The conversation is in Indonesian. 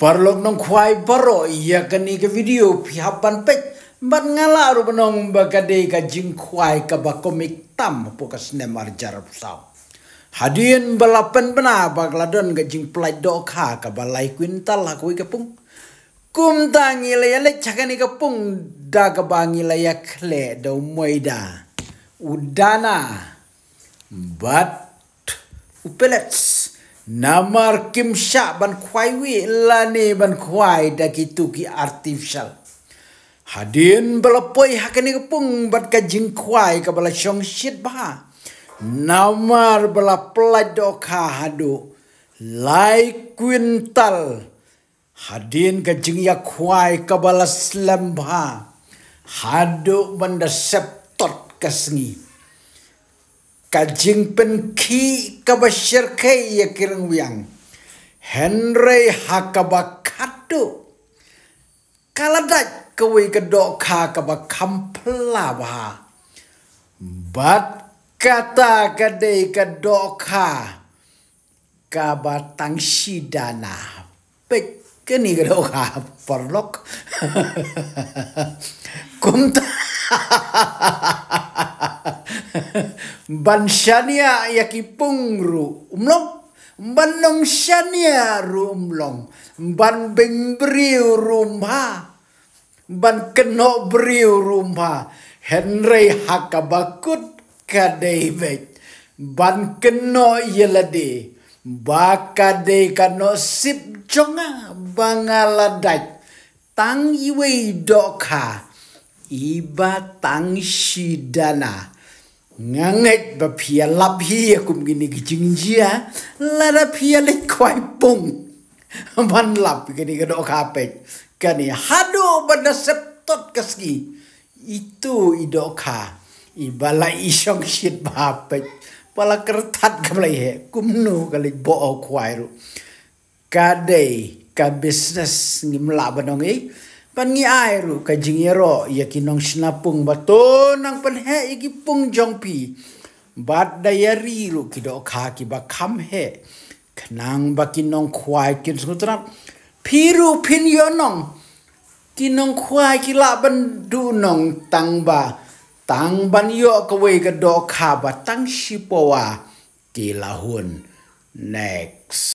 parlok nong kwai paro iya kani ke video pihapan pek bat ngala penong benong bakade ka jing kwai ka bakomik komik tam pokas ka snem arjar sau hadin balapan bena bakladon ka jing plaid do ka balai quintal aku ika pung kum tangi le cakani ka pung da ka bangi le ya kle da udana bat upelets Namar kim ban khwai wi lani ban khwai da kitu ki artificial. Hadin balapoi hakani kepung bat ka jing khwai ka bala shong shit ba. Namar bala plai do ka hadu. Lai quintal. Hadin ka jing ya khwai ka bala slam ba. Hadu banda septot ka sengi kajing penki ki kai ya kirang wiang henry hakabakatu kaladat kawai kedok ka kabakampla bah bat kata kadai kedok ka kabatang sidana pek kini kedok ka perlok kumta yaki yakipungru umlong. Banong shania rumlong. Ban bengbriu rumha. Ban keno briu rumha. Henry hakabakut kadaibet. Ban keno yelade. Bakade kano sip jonga bangaladaj. Tang iwe doka. Iba tang shidana ngangek ba phia lap hi ya kum gini gijing jia la la le kwai pung ban lap gini gado kape kani hado bana septot keski itu idoka ibala isong shit bape pala kertat kamlai he kumnu kali bo kwai ru kadai ka bisnes ngimla Pangi airu kajing yero ya kinong sinapung bato nang panhe iki pung jongpi. Bat dayari ru kido kaki ba kamhe. Kenang ba kinong kuai kin sutra. Piru pin nong. Kinong kuai kila bandu nong Tangba, ba. Tang ban yo kawai kado kaba tang shipowa. Kila Next.